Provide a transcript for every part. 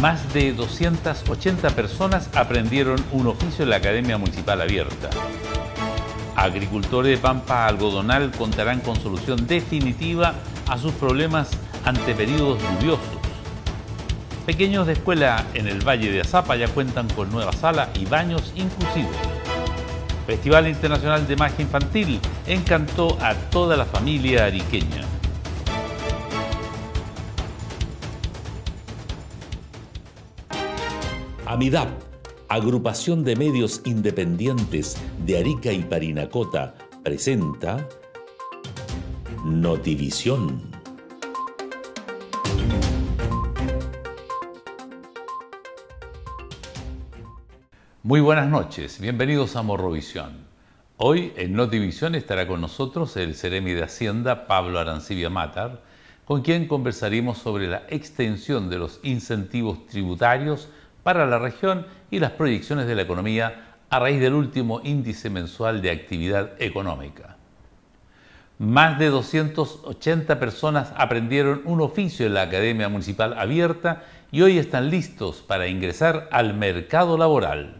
más de 280 personas aprendieron un oficio en la Academia Municipal Abierta. Agricultores de Pampa Algodonal contarán con solución definitiva a sus problemas ante periodos lluviosos. Pequeños de escuela en el Valle de Azapa ya cuentan con nueva sala y baños inclusivos. Festival Internacional de Magia Infantil encantó a toda la familia ariqueña. Unidad Agrupación de Medios Independientes de Arica y Parinacota, presenta Notivisión. Muy buenas noches, bienvenidos a Morrovisión. Hoy en Notivisión estará con nosotros el Ceremi de Hacienda, Pablo Arancibia Matar, con quien conversaremos sobre la extensión de los incentivos tributarios para la región y las proyecciones de la economía a raíz del último índice mensual de actividad económica. Más de 280 personas aprendieron un oficio en la Academia Municipal Abierta y hoy están listos para ingresar al mercado laboral.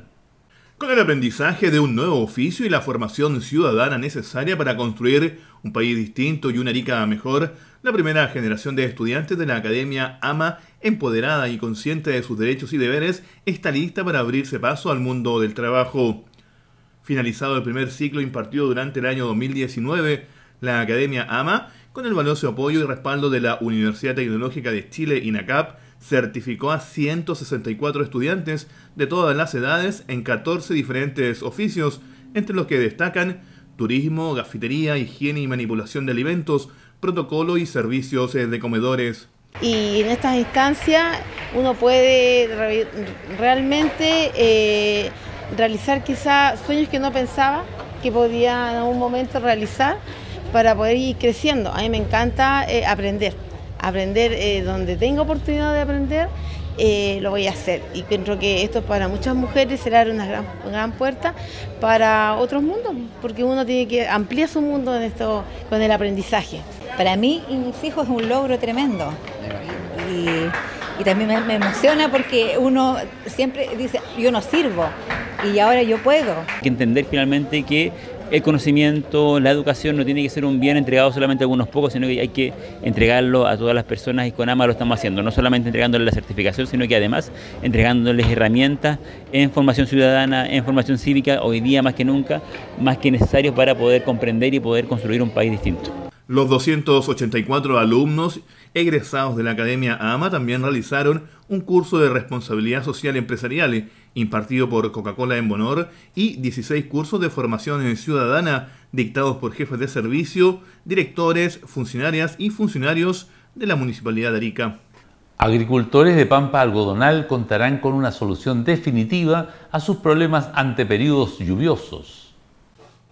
Con el aprendizaje de un nuevo oficio y la formación ciudadana necesaria para construir un país distinto y una Rica mejor, la primera generación de estudiantes de la Academia AMA empoderada y consciente de sus derechos y deberes, está lista para abrirse paso al mundo del trabajo. Finalizado el primer ciclo impartido durante el año 2019, la Academia AMA, con el valioso apoyo y respaldo de la Universidad Tecnológica de Chile, INACAP, certificó a 164 estudiantes de todas las edades en 14 diferentes oficios, entre los que destacan turismo, gafitería, higiene y manipulación de alimentos, protocolo y servicios eh, de comedores. Y en estas instancias uno puede realmente eh, realizar quizás sueños que no pensaba que podía en algún momento realizar para poder ir creciendo. A mí me encanta eh, aprender, aprender eh, donde tengo oportunidad de aprender. lo voy a hacer. Y creo que esto para muchas mujeres será una gran, puerta para otros mundos, porque uno tiene que ampliar su mundo con el aprendizaje. Para mí y mis hijos es un logro tremendo y, también me, emociona porque uno siempre dice, yo no sirvo y ahora yo puedo. Hay que entender finalmente que el conocimiento, la educación no tiene que ser un bien entregado solamente a algunos pocos, sino que hay que entregarlo a todas las personas y con AMA lo estamos haciendo, no solamente entregándoles la certificación, sino que además entregándoles herramientas en formación ciudadana, en formación cívica, hoy día más que nunca, más que necesarios para poder comprender y poder construir un país distinto. Los 284 alumnos egresados de la Academia AMA también realizaron un curso de responsabilidad social empresarial impartido por Coca-Cola en Bonor y 16 cursos de formación en ciudadana dictados por jefes de servicio, directores, funcionarias y funcionarios de la Municipalidad de Arica. Agricultores de Pampa Algodonal contarán con una solución definitiva a sus problemas ante periodos lluviosos.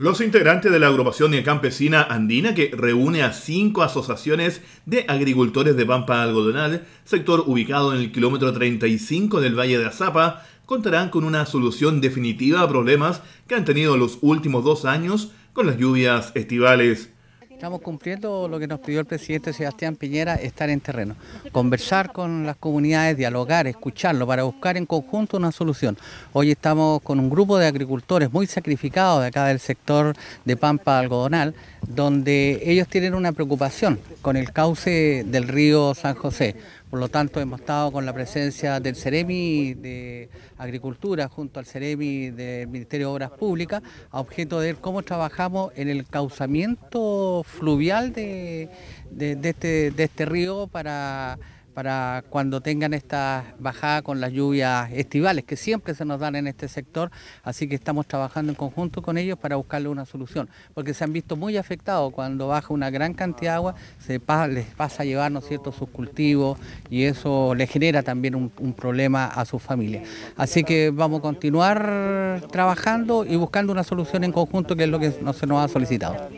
Los integrantes de la agrupación campesina andina, que reúne a cinco asociaciones de agricultores de Pampa Algodonal, sector ubicado en el kilómetro 35 del Valle de Azapa, contarán con una solución definitiva a problemas que han tenido los últimos dos años con las lluvias estivales. Estamos cumpliendo lo que nos pidió el presidente Sebastián Piñera, estar en terreno, conversar con las comunidades, dialogar, escucharlo para buscar en conjunto una solución. Hoy estamos con un grupo de agricultores muy sacrificados de acá del sector de Pampa Algodonal, donde ellos tienen una preocupación con el cauce del río San José por lo tanto, hemos estado con la presencia del CEREMI de Agricultura junto al CEREMI del Ministerio de Obras Públicas a objeto de ver cómo trabajamos en el causamiento fluvial de, este, de este río para para cuando tengan esta bajada con las lluvias estivales que siempre se nos dan en este sector, así que estamos trabajando en conjunto con ellos para buscarle una solución, porque se han visto muy afectados cuando baja una gran cantidad de agua, se les pasa a llevar ¿no sus cultivos y eso les genera también un, problema a sus familias. Así que vamos a continuar trabajando y buscando una solución en conjunto, que es lo que no se nos ha solicitado.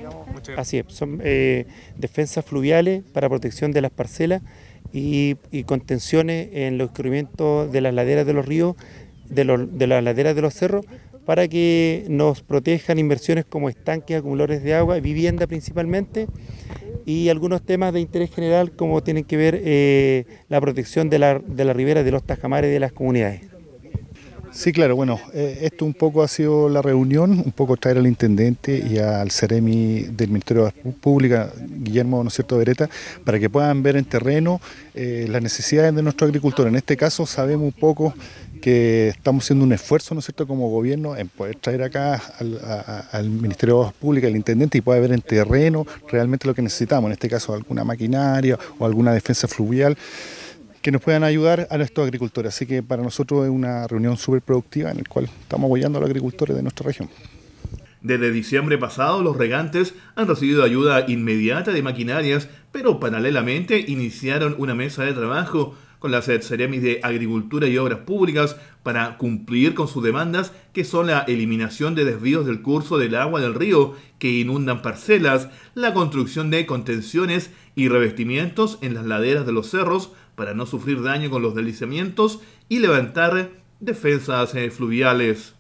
Así es, son eh, defensas fluviales para protección de las parcelas y, contenciones en los escurrimientos de las laderas de los ríos, de, las laderas de los cerros, para que nos protejan inversiones como estanques, acumuladores de agua, vivienda principalmente, y algunos temas de interés general como tienen que ver eh, la protección de la, de la ribera, de los tajamares y de las comunidades. Sí, claro, bueno, eh, esto un poco ha sido la reunión, un poco traer al intendente y al Ceremi del Ministerio de Pública, Guillermo, ¿no es cierto?, Beretta, para que puedan ver en terreno eh, las necesidades de nuestro agricultor. En este caso sabemos un poco que estamos haciendo un esfuerzo, ¿no es cierto?, como gobierno en poder traer acá al, Ministerio de Obras Públicas, al intendente, y poder ver en terreno realmente lo que necesitamos, en este caso alguna maquinaria o alguna defensa fluvial que nos puedan ayudar a nuestros agricultores. Así que para nosotros es una reunión súper productiva en la cual estamos apoyando a los agricultores de nuestra región. Desde diciembre pasado, los regantes han recibido ayuda inmediata de maquinarias, pero paralelamente iniciaron una mesa de trabajo con las Ceremis de Agricultura y Obras Públicas para cumplir con sus demandas, que son la eliminación de desvíos del curso del agua del río que inundan parcelas, la construcción de contenciones y revestimientos en las laderas de los cerros, para no sufrir daño con los deslizamientos y levantar defensas eh, fluviales.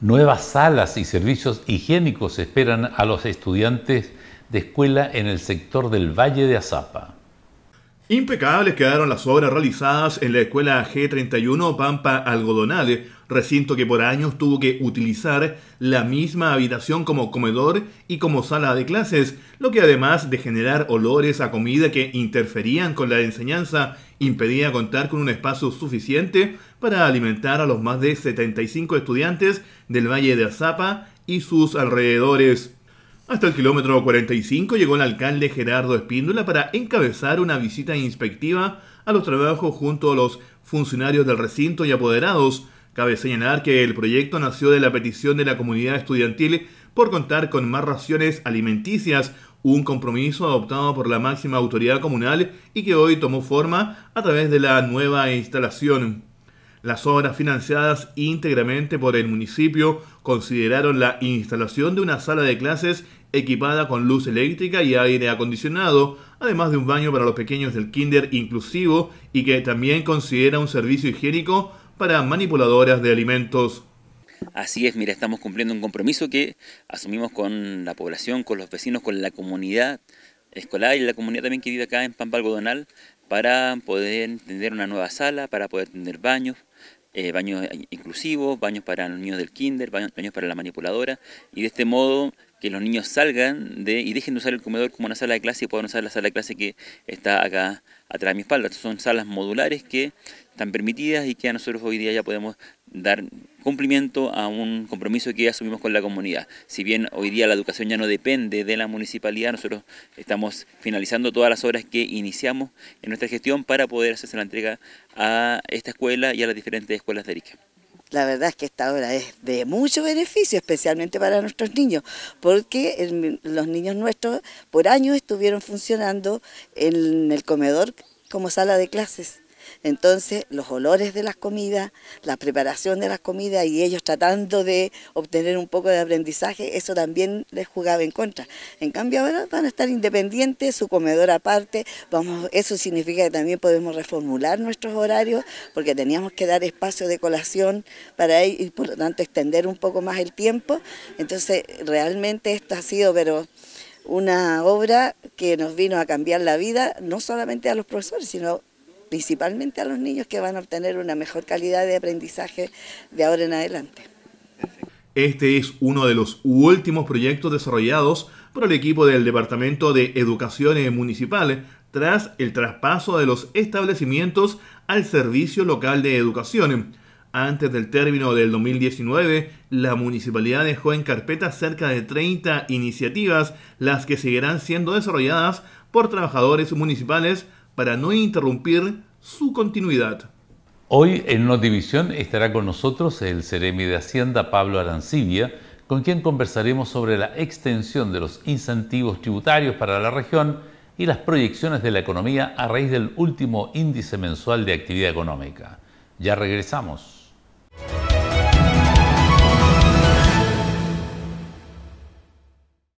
Nuevas salas y servicios higiénicos esperan a los estudiantes de escuela en el sector del Valle de Azapa. Impecables quedaron las obras realizadas en la escuela G31 Pampa Algodonales, recinto que por años tuvo que utilizar la misma habitación como comedor y como sala de clases, lo que además de generar olores a comida que interferían con la enseñanza, impedía contar con un espacio suficiente para alimentar a los más de 75 estudiantes del Valle de Azapa y sus alrededores. Hasta el kilómetro 45 llegó el alcalde Gerardo Espíndola para encabezar una visita inspectiva a los trabajos junto a los funcionarios del recinto y apoderados, Cabe señalar que el proyecto nació de la petición de la comunidad estudiantil por contar con más raciones alimenticias, un compromiso adoptado por la máxima autoridad comunal y que hoy tomó forma a través de la nueva instalación. Las obras financiadas íntegramente por el municipio consideraron la instalación de una sala de clases equipada con luz eléctrica y aire acondicionado, además de un baño para los pequeños del kinder inclusivo y que también considera un servicio higiénico para manipuladoras de alimentos. Así es, mira, estamos cumpliendo un compromiso que asumimos con la población, con los vecinos, con la comunidad escolar y la comunidad también que vive acá en Pampa Algodonal para poder tener una nueva sala, para poder tener baños, eh, baños inclusivos, baños para los niños del kinder, baños para la manipuladora y de este modo que los niños salgan de y dejen de usar el comedor como una sala de clase y puedan usar la sala de clase que está acá atrás de mi espalda. Estas son salas modulares que están permitidas y que a nosotros hoy día ya podemos dar cumplimiento a un compromiso que asumimos con la comunidad. Si bien hoy día la educación ya no depende de la municipalidad, nosotros estamos finalizando todas las obras que iniciamos en nuestra gestión para poder hacerse la entrega a esta escuela y a las diferentes escuelas de Erika la verdad es que esta obra es de mucho beneficio, especialmente para nuestros niños, porque los niños nuestros por años estuvieron funcionando en el comedor como sala de clases. Entonces, los olores de las comidas, la preparación de las comidas y ellos tratando de obtener un poco de aprendizaje, eso también les jugaba en contra. En cambio, ahora van a estar independientes, su comedor aparte, vamos, eso significa que también podemos reformular nuestros horarios porque teníamos que dar espacio de colación para ellos y por lo tanto extender un poco más el tiempo. Entonces, realmente esto ha sido, pero una obra que nos vino a cambiar la vida, no solamente a los profesores, sino principalmente a los niños que van a obtener una mejor calidad de aprendizaje de ahora en adelante. Este es uno de los últimos proyectos desarrollados por el equipo del Departamento de Educación Municipal tras el traspaso de los establecimientos al Servicio Local de Educación. Antes del término del 2019, la municipalidad dejó en carpeta cerca de 30 iniciativas, las que seguirán siendo desarrolladas por trabajadores municipales para no interrumpir su continuidad. Hoy en división estará con nosotros el Ceremi de Hacienda Pablo Arancibia, con quien conversaremos sobre la extensión de los incentivos tributarios para la región y las proyecciones de la economía a raíz del último índice mensual de actividad económica. Ya regresamos.